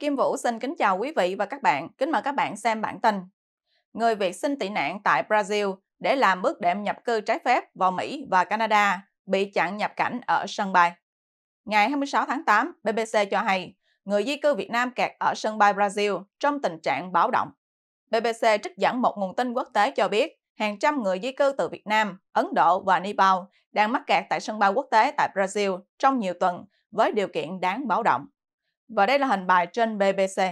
Kim Vũ xin kính chào quý vị và các bạn. Kính mời các bạn xem bản tin. Người Việt xin tị nạn tại Brazil để làm bước đệm nhập cư trái phép vào Mỹ và Canada bị chặn nhập cảnh ở sân bay. Ngày 26 tháng 8, BBC cho hay người di cư Việt Nam kẹt ở sân bay Brazil trong tình trạng báo động. BBC trích dẫn một nguồn tin quốc tế cho biết hàng trăm người di cư từ Việt Nam, Ấn Độ và Nepal đang mắc kẹt tại sân bay quốc tế tại Brazil trong nhiều tuần với điều kiện đáng báo động. Và đây là hình bài trên BBC.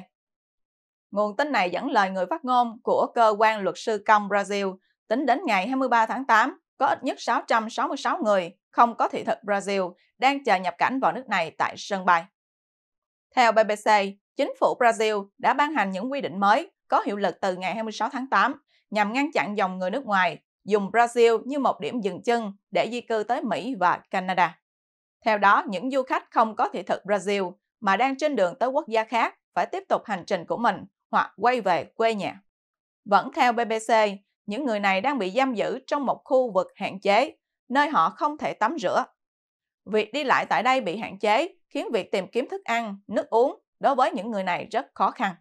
Nguồn tin này dẫn lời người phát ngôn của cơ quan luật sư công Brazil tính đến ngày 23 tháng 8 có ít nhất 666 người không có thị thực Brazil đang chờ nhập cảnh vào nước này tại sân bay. Theo BBC, chính phủ Brazil đã ban hành những quy định mới có hiệu lực từ ngày 26 tháng 8 nhằm ngăn chặn dòng người nước ngoài dùng Brazil như một điểm dừng chân để di cư tới Mỹ và Canada. Theo đó, những du khách không có thị thực Brazil mà đang trên đường tới quốc gia khác phải tiếp tục hành trình của mình hoặc quay về quê nhà. Vẫn theo BBC, những người này đang bị giam giữ trong một khu vực hạn chế, nơi họ không thể tắm rửa. Việc đi lại tại đây bị hạn chế khiến việc tìm kiếm thức ăn, nước uống đối với những người này rất khó khăn.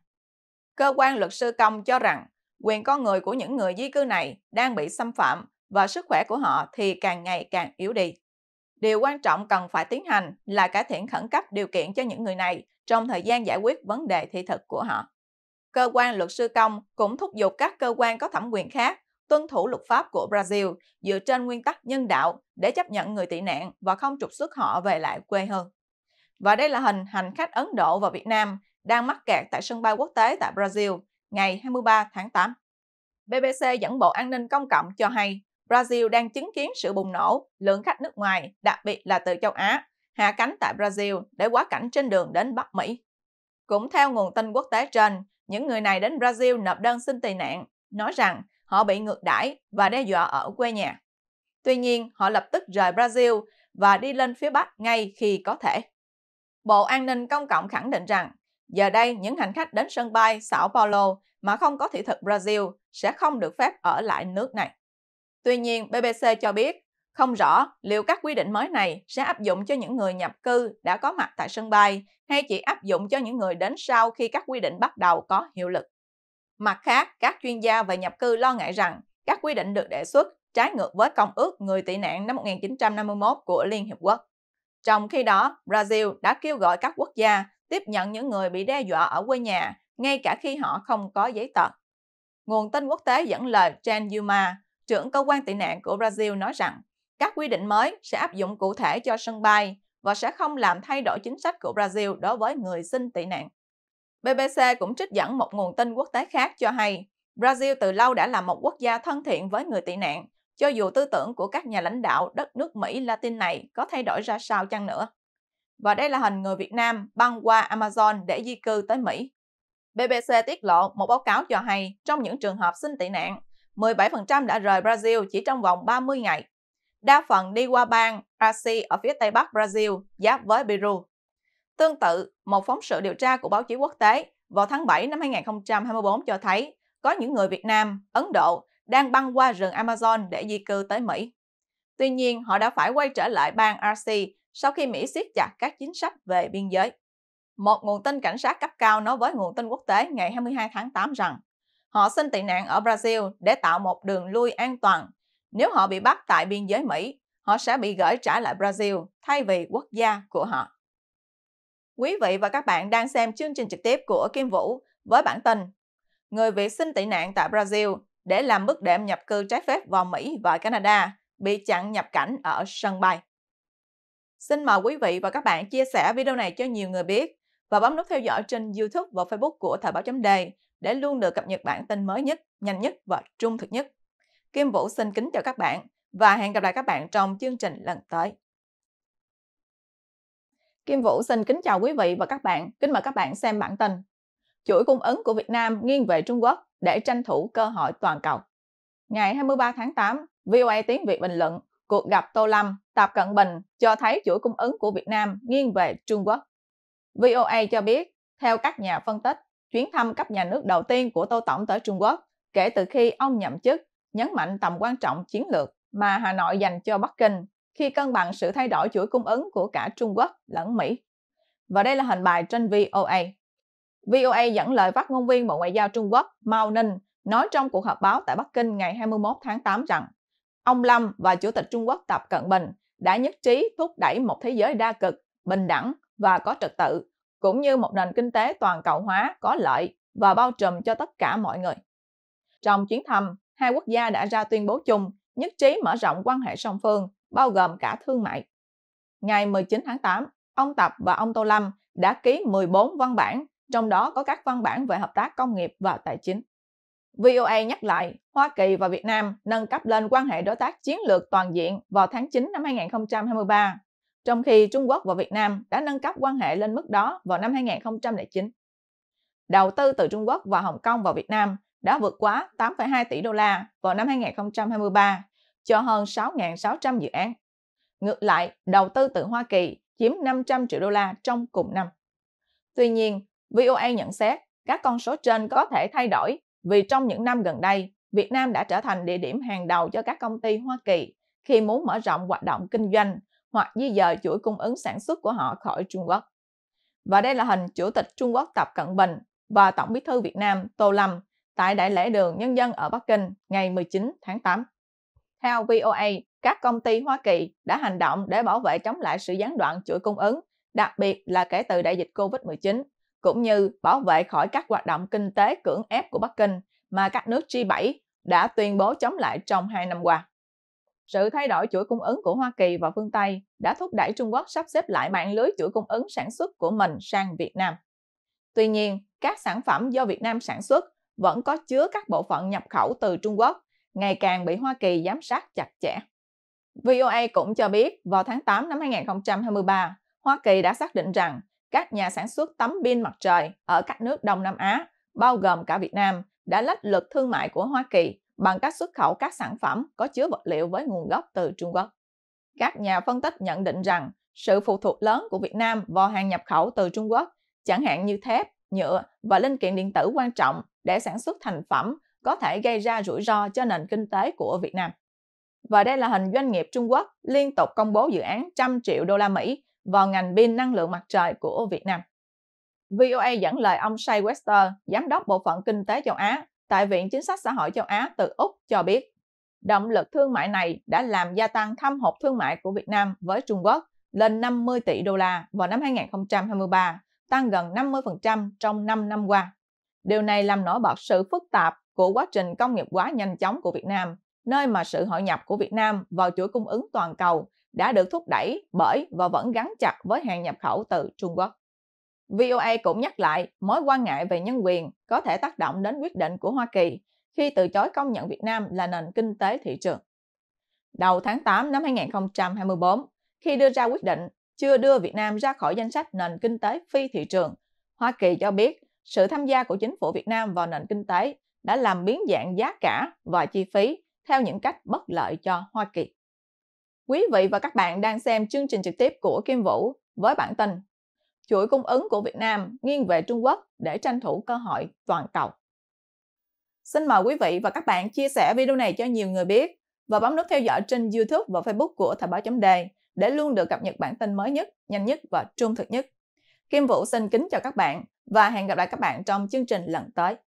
Cơ quan luật sư công cho rằng quyền con người của những người di cư này đang bị xâm phạm và sức khỏe của họ thì càng ngày càng yếu đi. Điều quan trọng cần phải tiến hành là cải thiện khẩn cấp điều kiện cho những người này trong thời gian giải quyết vấn đề thị thực của họ. Cơ quan luật sư công cũng thúc giục các cơ quan có thẩm quyền khác tuân thủ luật pháp của Brazil dựa trên nguyên tắc nhân đạo để chấp nhận người tị nạn và không trục xuất họ về lại quê hương. Và đây là hình hành khách Ấn Độ và Việt Nam đang mắc kẹt tại sân bay quốc tế tại Brazil ngày 23 tháng 8. BBC dẫn Bộ An ninh Công cộng cho hay Brazil đang chứng kiến sự bùng nổ lượng khách nước ngoài, đặc biệt là từ châu Á, hạ cánh tại Brazil để quá cảnh trên đường đến Bắc Mỹ. Cũng theo nguồn tin quốc tế trên, những người này đến Brazil nộp đơn xin tị nạn, nói rằng họ bị ngược đãi và đe dọa ở quê nhà. Tuy nhiên, họ lập tức rời Brazil và đi lên phía Bắc ngay khi có thể. Bộ An ninh Công cộng khẳng định rằng, giờ đây những hành khách đến sân bay Sao Paulo mà không có thị thực Brazil sẽ không được phép ở lại nước này. Tuy nhiên, BBC cho biết không rõ liệu các quy định mới này sẽ áp dụng cho những người nhập cư đã có mặt tại sân bay hay chỉ áp dụng cho những người đến sau khi các quy định bắt đầu có hiệu lực. Mặt khác, các chuyên gia về nhập cư lo ngại rằng các quy định được đề xuất trái ngược với Công ước Người tị nạn năm 1951 của Liên Hiệp Quốc. Trong khi đó, Brazil đã kêu gọi các quốc gia tiếp nhận những người bị đe dọa ở quê nhà, ngay cả khi họ không có giấy tờ. Nguồn tin quốc tế dẫn lời Jan Yuma, trưởng cơ quan tị nạn của Brazil nói rằng các quy định mới sẽ áp dụng cụ thể cho sân bay và sẽ không làm thay đổi chính sách của Brazil đối với người xin tị nạn. BBC cũng trích dẫn một nguồn tin quốc tế khác cho hay Brazil từ lâu đã là một quốc gia thân thiện với người tị nạn, cho dù tư tưởng của các nhà lãnh đạo đất nước Mỹ Latin này có thay đổi ra sao chăng nữa. Và đây là hình người Việt Nam băng qua Amazon để di cư tới Mỹ. BBC tiết lộ một báo cáo cho hay trong những trường hợp xin tị nạn, 17% đã rời Brazil chỉ trong vòng 30 ngày. Đa phần đi qua bang Brasil ở phía tây bắc Brazil, giáp với Peru. Tương tự, một phóng sự điều tra của báo chí quốc tế vào tháng 7 năm 2024 cho thấy có những người Việt Nam, Ấn Độ đang băng qua rừng Amazon để di cư tới Mỹ. Tuy nhiên, họ đã phải quay trở lại bang RC sau khi Mỹ siết chặt các chính sách về biên giới. Một nguồn tin cảnh sát cấp cao nói với nguồn tin quốc tế ngày 22 tháng 8 rằng họ xin tị nạn ở Brazil để tạo một đường lui an toàn. Nếu họ bị bắt tại biên giới Mỹ, họ sẽ bị gửi trả lại Brazil thay vì quốc gia của họ. Quý vị và các bạn đang xem chương trình trực tiếp của Kim Vũ với bản tin Người Việt xin tị nạn tại Brazil để làm bước đệm nhập cư trái phép vào Mỹ và Canada bị chặn nhập cảnh ở sân bay. Xin mời quý vị và các bạn chia sẻ video này cho nhiều người biết và bấm nút theo dõi trên YouTube và Facebook của Thời báo chấm đề để luôn được cập nhật bản tin mới nhất, nhanh nhất và trung thực nhất. Kim Vũ xin kính chào các bạn và hẹn gặp lại các bạn trong chương trình lần tới. Kim Vũ xin kính chào quý vị và các bạn, kính mời các bạn xem bản tin. Chuỗi cung ứng của Việt Nam nghiêng về Trung Quốc để tranh thủ cơ hội toàn cầu. Ngày 23 tháng 8, VOA tiếng Việt bình luận cuộc gặp Tô Lâm, Tập Cận Bình cho thấy chuỗi cung ứng của Việt Nam nghiêng về Trung Quốc. VOA cho biết, theo các nhà phân tích, chuyến thăm cấp nhà nước đầu tiên của Tô Tổng tới Trung Quốc kể từ khi ông nhậm chức, nhấn mạnh tầm quan trọng chiến lược mà Hà Nội dành cho Bắc Kinh khi cân bằng sự thay đổi chuỗi cung ứng của cả Trung Quốc lẫn Mỹ. Và đây là hình bài trên VOA. VOA dẫn lời phát ngôn viên Bộ Ngoại giao Trung Quốc Mao Ninh nói trong cuộc họp báo tại Bắc Kinh ngày 21 tháng 8 rằng ông Lâm và Chủ tịch Trung Quốc Tập Cận Bình đã nhất trí thúc đẩy một thế giới đa cực, bình đẳng và có trật tự cũng như một nền kinh tế toàn cầu hóa có lợi và bao trùm cho tất cả mọi người. Trong chuyến thăm, hai quốc gia đã ra tuyên bố chung nhất trí mở rộng quan hệ song phương, bao gồm cả thương mại. Ngày 19 tháng 8, ông Tập và ông Tô Lâm đã ký 14 văn bản, trong đó có các văn bản về hợp tác công nghiệp và tài chính. VOA nhắc lại, Hoa Kỳ và Việt Nam nâng cấp lên quan hệ đối tác chiến lược toàn diện vào tháng 9 năm 2023 trong khi Trung Quốc và Việt Nam đã nâng cấp quan hệ lên mức đó vào năm 2009. Đầu tư từ Trung Quốc và Hồng Kông vào Việt Nam đã vượt quá 8,2 tỷ đô la vào năm 2023 cho hơn 6.600 dự án. Ngược lại, đầu tư từ Hoa Kỳ chiếm 500 triệu đô la trong cùng năm. Tuy nhiên, VOA nhận xét các con số trên có thể thay đổi vì trong những năm gần đây, Việt Nam đã trở thành địa điểm hàng đầu cho các công ty Hoa Kỳ khi muốn mở rộng hoạt động kinh doanh hoặc di dời chuỗi cung ứng sản xuất của họ khỏi Trung Quốc. Và đây là hình Chủ tịch Trung Quốc Tập Cận Bình và Tổng bí thư Việt Nam Tô Lâm tại Đại lễ đường Nhân dân ở Bắc Kinh ngày 19 tháng 8. Theo VOA, các công ty Hoa Kỳ đã hành động để bảo vệ chống lại sự gián đoạn chuỗi cung ứng, đặc biệt là kể từ đại dịch COVID-19, cũng như bảo vệ khỏi các hoạt động kinh tế cưỡng ép của Bắc Kinh mà các nước G7 đã tuyên bố chống lại trong hai năm qua sự thay đổi chuỗi cung ứng của Hoa Kỳ và phương Tây đã thúc đẩy Trung Quốc sắp xếp lại mạng lưới chuỗi cung ứng sản xuất của mình sang Việt Nam. Tuy nhiên, các sản phẩm do Việt Nam sản xuất vẫn có chứa các bộ phận nhập khẩu từ Trung Quốc, ngày càng bị Hoa Kỳ giám sát chặt chẽ. VOA cũng cho biết vào tháng 8 năm 2023, Hoa Kỳ đã xác định rằng các nhà sản xuất tấm pin mặt trời ở các nước Đông Nam Á, bao gồm cả Việt Nam, đã lách luật thương mại của Hoa Kỳ bằng cách xuất khẩu các sản phẩm có chứa vật liệu với nguồn gốc từ Trung Quốc. Các nhà phân tích nhận định rằng sự phụ thuộc lớn của Việt Nam vào hàng nhập khẩu từ Trung Quốc, chẳng hạn như thép, nhựa và linh kiện điện tử quan trọng để sản xuất thành phẩm có thể gây ra rủi ro cho nền kinh tế của Việt Nam. Và đây là hình doanh nghiệp Trung Quốc liên tục công bố dự án trăm triệu đô la Mỹ vào ngành pin năng lượng mặt trời của Việt Nam. VOA dẫn lời ông Shai Wester, giám đốc bộ phận kinh tế châu Á, tại Viện Chính sách Xã hội châu Á từ Úc cho biết, động lực thương mại này đã làm gia tăng thâm hụt thương mại của Việt Nam với Trung Quốc lên 50 tỷ đô la vào năm 2023, tăng gần 50% trong 5 năm qua. Điều này làm nổi bật sự phức tạp của quá trình công nghiệp hóa nhanh chóng của Việt Nam, nơi mà sự hội nhập của Việt Nam vào chuỗi cung ứng toàn cầu đã được thúc đẩy bởi và vẫn gắn chặt với hàng nhập khẩu từ Trung Quốc. VOA cũng nhắc lại mối quan ngại về nhân quyền có thể tác động đến quyết định của Hoa Kỳ khi từ chối công nhận Việt Nam là nền kinh tế thị trường. Đầu tháng 8 năm 2024, khi đưa ra quyết định chưa đưa Việt Nam ra khỏi danh sách nền kinh tế phi thị trường, Hoa Kỳ cho biết sự tham gia của chính phủ Việt Nam vào nền kinh tế đã làm biến dạng giá cả và chi phí theo những cách bất lợi cho Hoa Kỳ. Quý vị và các bạn đang xem chương trình trực tiếp của Kim Vũ với bản tin chuỗi cung ứng của Việt Nam nghiêng về Trung Quốc để tranh thủ cơ hội toàn cầu. Xin mời quý vị và các bạn chia sẻ video này cho nhiều người biết và bấm nút theo dõi trên YouTube và Facebook của Thời báo chấm đề để luôn được cập nhật bản tin mới nhất, nhanh nhất và trung thực nhất. Kim Vũ xin kính chào các bạn và hẹn gặp lại các bạn trong chương trình lần tới.